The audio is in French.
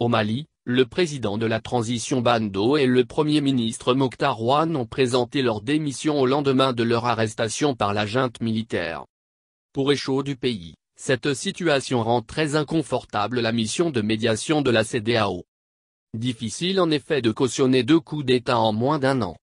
Au Mali, le président de la transition Bando et le premier ministre Mokhtar ont présenté leur démission au lendemain de leur arrestation par la junte militaire. Pour échaud du pays, cette situation rend très inconfortable la mission de médiation de la CDAO. Difficile en effet de cautionner deux coups d'État en moins d'un an.